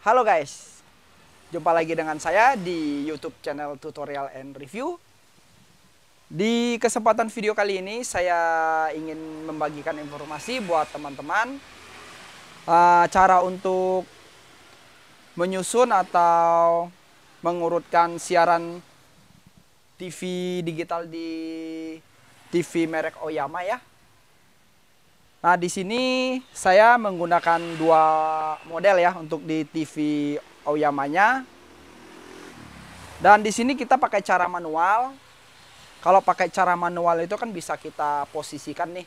Halo guys, jumpa lagi dengan saya di YouTube channel Tutorial and Review. Di kesempatan video kali ini, saya ingin membagikan informasi buat teman-teman uh, cara untuk menyusun atau mengurutkan siaran TV digital di TV merek Oyama ya. Nah, di sini saya menggunakan dua model ya untuk di TV Oyamanya Dan di sini kita pakai cara manual. Kalau pakai cara manual itu kan bisa kita posisikan nih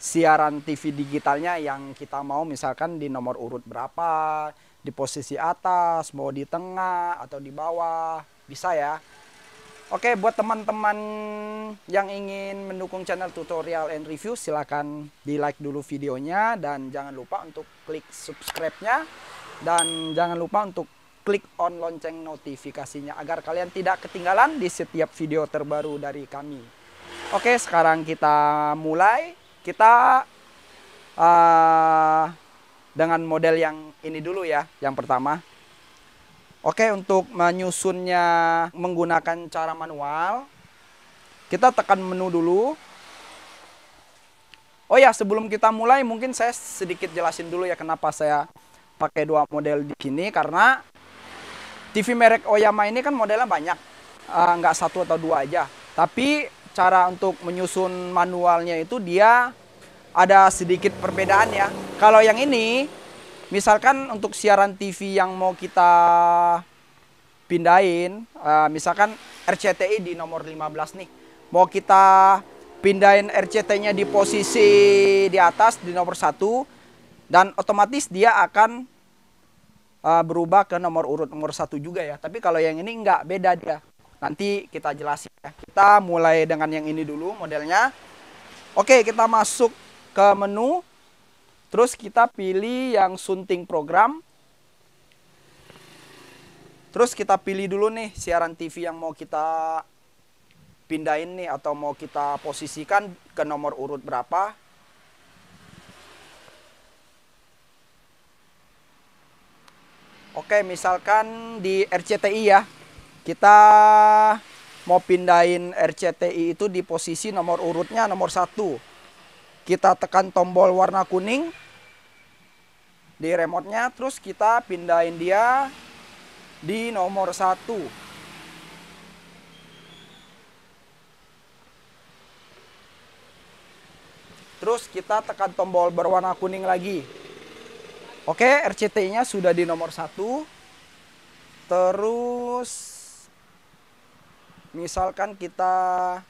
siaran TV digitalnya yang kita mau misalkan di nomor urut berapa, di posisi atas, mau di tengah atau di bawah, bisa ya. Oke, buat teman-teman yang ingin mendukung channel tutorial and review, silahkan di like dulu videonya dan jangan lupa untuk klik subscribe-nya dan jangan lupa untuk klik on lonceng notifikasinya agar kalian tidak ketinggalan di setiap video terbaru dari kami. Oke, sekarang kita mulai. Kita uh, dengan model yang ini dulu ya, yang pertama. Oke, untuk menyusunnya menggunakan cara manual, kita tekan menu dulu. Oh ya, sebelum kita mulai mungkin saya sedikit jelasin dulu ya kenapa saya pakai dua model di sini karena TV merek Oyama ini kan modelnya banyak, uh, nggak satu atau dua aja. Tapi cara untuk menyusun manualnya itu dia ada sedikit perbedaan ya. Kalau yang ini misalkan untuk siaran TV yang mau kita pindahin, uh, misalkan RCTI di nomor 15 nih, mau kita pindahin RCT-nya di posisi di atas di nomor satu, dan otomatis dia akan uh, berubah ke nomor urut nomor satu juga ya. Tapi kalau yang ini nggak beda dia. Nanti kita jelasin ya. Kita mulai dengan yang ini dulu modelnya. Oke, kita masuk ke menu Terus kita pilih yang sunting program. Terus kita pilih dulu nih siaran TV yang mau kita pindahin nih atau mau kita posisikan ke nomor urut berapa. Oke, misalkan di RCTI ya. Kita mau pindahin RCTI itu di posisi nomor urutnya nomor satu. Kita tekan tombol warna kuning di remote terus kita pindahin dia di nomor satu. Terus kita tekan tombol berwarna kuning lagi. Oke, RCT-nya sudah di nomor satu. Terus misalkan kita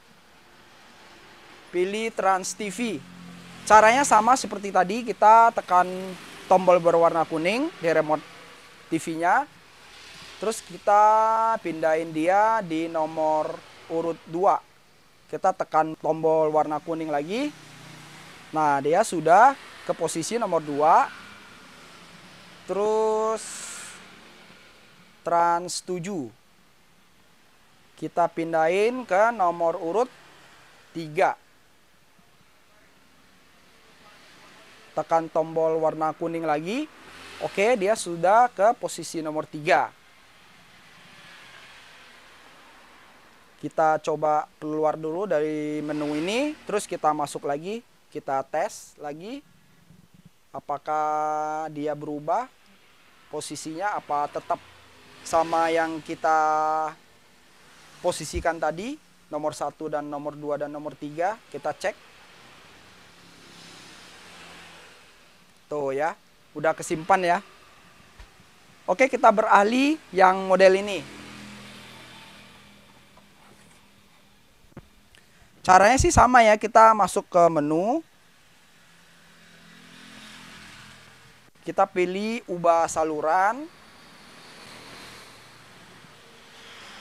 pilih Trans TV. Caranya sama seperti tadi, kita tekan tombol berwarna kuning di remote TV-nya. Terus kita pindahin dia di nomor urut 2. Kita tekan tombol warna kuning lagi. Nah, dia sudah ke posisi nomor 2. Terus trans 7. Kita pindahin ke nomor urut 3. tekan tombol warna kuning lagi. Oke, dia sudah ke posisi nomor 3. Kita coba keluar dulu dari menu ini, terus kita masuk lagi, kita tes lagi apakah dia berubah posisinya apa tetap sama yang kita posisikan tadi nomor 1 dan nomor 2 dan nomor 3 kita cek Tuh gitu ya, udah kesimpan ya. Oke, kita beralih yang model ini. Caranya sih sama ya, kita masuk ke menu. Kita pilih ubah saluran.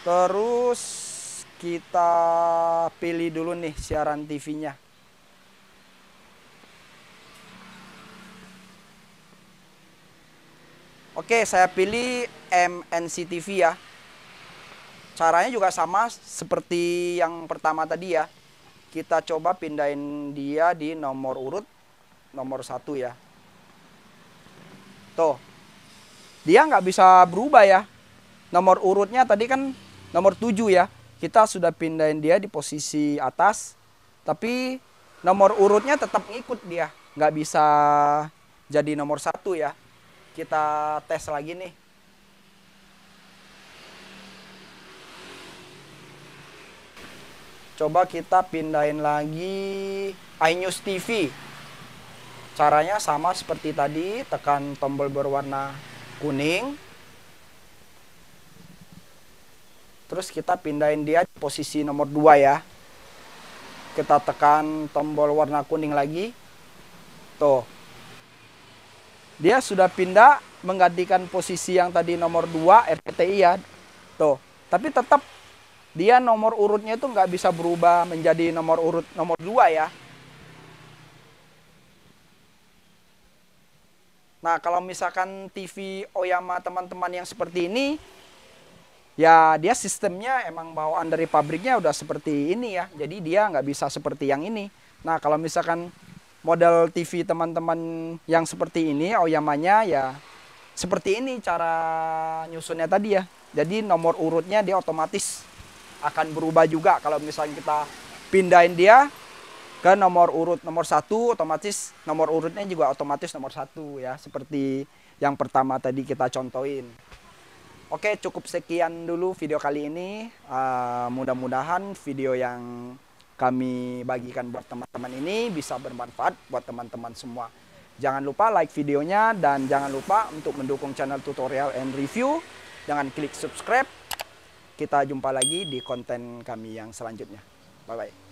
Terus kita pilih dulu nih siaran TV-nya. Oke, saya pilih MNC TV ya. Caranya juga sama seperti yang pertama tadi ya. Kita coba pindahin dia di nomor urut nomor satu ya. Tuh, dia nggak bisa berubah ya. Nomor urutnya tadi kan nomor tujuh ya. Kita sudah pindahin dia di posisi atas. Tapi nomor urutnya tetap ngikut dia. Nggak bisa jadi nomor satu ya kita tes lagi nih coba kita pindahin lagi iNews TV caranya sama seperti tadi tekan tombol berwarna kuning terus kita pindahin dia posisi nomor 2 ya kita tekan tombol warna kuning lagi tuh dia sudah pindah menggantikan posisi yang tadi nomor 2 RPTI ya. Tuh, tapi tetap dia nomor urutnya itu nggak bisa berubah menjadi nomor urut nomor 2 ya. Nah, kalau misalkan TV Oyama teman-teman yang seperti ini, ya dia sistemnya emang bawaan dari pabriknya udah seperti ini ya. Jadi dia nggak bisa seperti yang ini. Nah, kalau misalkan model TV teman-teman yang seperti ini Oyamanya ya seperti ini cara nyusunnya tadi ya. Jadi nomor urutnya dia otomatis akan berubah juga kalau misalnya kita pindahin dia ke nomor urut nomor satu otomatis nomor urutnya juga otomatis nomor satu ya seperti yang pertama tadi kita contohin. Oke cukup sekian dulu video kali ini. Uh, Mudah-mudahan video yang kami bagikan buat teman-teman ini bisa bermanfaat buat teman-teman semua. Jangan lupa like videonya dan jangan lupa untuk mendukung channel tutorial and review jangan klik subscribe. Kita jumpa lagi di konten kami yang selanjutnya. Bye-bye.